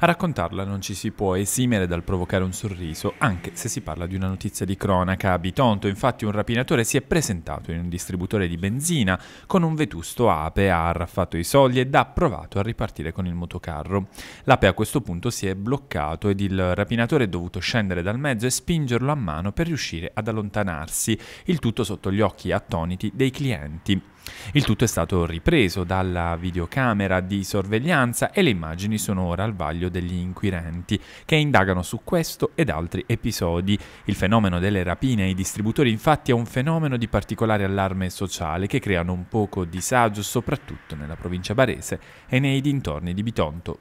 A raccontarla non ci si può esimere dal provocare un sorriso, anche se si parla di una notizia di cronaca. A Bitonto, infatti, un rapinatore si è presentato in un distributore di benzina con un vetusto ape, ha arraffato i soldi ed ha provato a ripartire con il motocarro. L'ape a questo punto si è bloccato ed il rapinatore è dovuto scendere dal mezzo e spingerlo a mano per riuscire ad allontanarsi, il tutto sotto gli occhi attoniti dei clienti. Il tutto è stato ripreso dalla videocamera di sorveglianza e le immagini sono ora al vaglio degli inquirenti che indagano su questo ed altri episodi. Il fenomeno delle rapine ai distributori infatti è un fenomeno di particolare allarme sociale che crea un poco disagio soprattutto nella provincia barese e nei dintorni di Bitonto.